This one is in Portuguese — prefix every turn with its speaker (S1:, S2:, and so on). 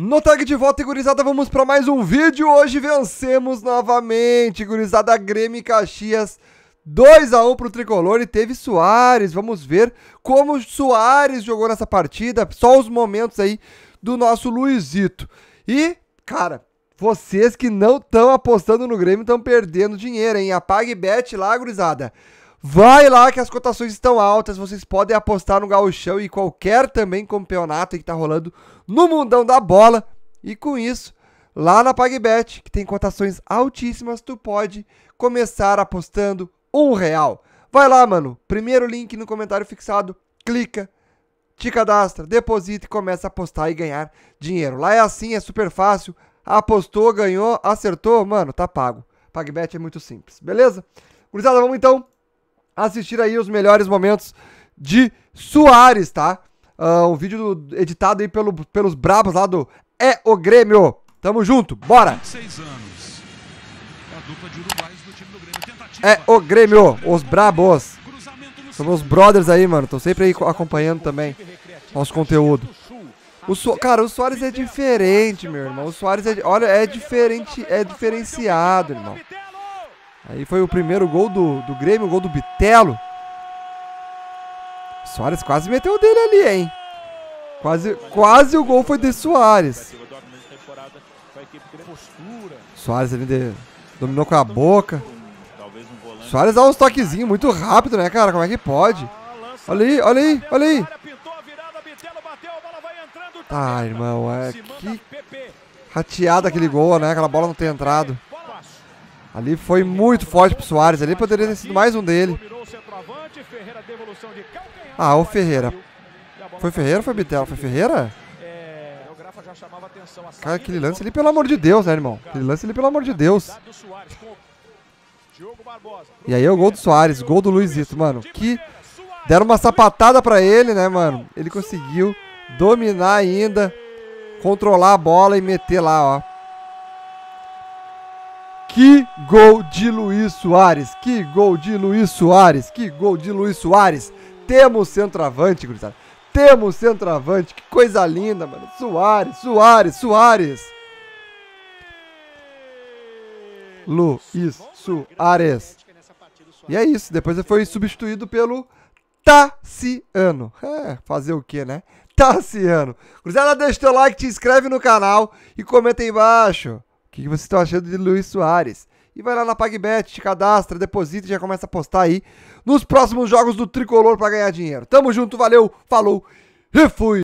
S1: No tag de volta, gurizada, vamos para mais um vídeo. Hoje vencemos novamente, gurizada Grêmio e Caxias. 2 a 1 para o Tricolor e teve Soares. Vamos ver como Soares jogou nessa partida. Só os momentos aí do nosso Luizito. E, cara, vocês que não estão apostando no Grêmio estão perdendo dinheiro, hein? Apague bet lá, gurizada. Vai lá que as cotações estão altas, vocês podem apostar no gauchão e qualquer também campeonato que está rolando no mundão da bola. E com isso, lá na PagBet, que tem cotações altíssimas, tu pode começar apostando um real. Vai lá, mano. Primeiro link no comentário fixado, clica, te cadastra, deposita e começa a apostar e ganhar dinheiro. Lá é assim, é super fácil. Apostou, ganhou, acertou, mano, tá pago. PagBet é muito simples, beleza? Gurizada, vamos então assistir aí os melhores momentos de Soares, tá? Uh, um vídeo do, editado aí pelo, pelos brabos lá do É o Grêmio. Tamo junto, bora! É, é o Grêmio, os brabos. São os brothers aí, mano. Tô sempre aí acompanhando também nosso conteúdo. O so Cara, o Soares é diferente, meu irmão. O Soares é. Olha, é diferente. É diferenciado, irmão. Aí foi o primeiro gol do, do Grêmio, o gol do Bitelo. Soares quase meteu o dele ali, hein? Quase, quase o gol foi de Soares. Soares ali de, dominou com a boca. Soares dá uns toquezinhos muito rápido, né, cara? Como é que pode? Olha aí, olha aí, olha aí. Tá, irmão, é que rateado aquele gol, né? Aquela bola não tem entrado. Ali foi muito forte pro Soares. Ali poderia ter sido mais um dele. Ah, o Ferreira. Foi Ferreira ou foi Bitelo? Foi Ferreira? Cara, aquele lance ali, pelo amor de Deus, né, irmão? Aquele lance ali, pelo amor de Deus. E aí é o gol do Soares, gol do Luizito, mano. Que deram uma sapatada pra ele, né, mano? Ele conseguiu dominar ainda, controlar a bola e meter lá, ó. Que gol de Luiz Soares! Que gol de Luiz Soares! Que gol de Luiz Soares! Temos centroavante, gurizada. Temos centroavante. Que coisa linda, mano. Soares, Soares, Soares. Luiz Soares. E é isso. Depois ele foi substituído pelo Tassiano. É, fazer o que, né? Tassiano. Cruzada, deixa o teu like, te inscreve no canal e comenta aí embaixo que, que vocês estão tá achando de Luiz Soares? E vai lá na PagBet, te cadastra, deposita e já começa a postar aí nos próximos jogos do Tricolor para ganhar dinheiro. Tamo junto, valeu, falou e fui!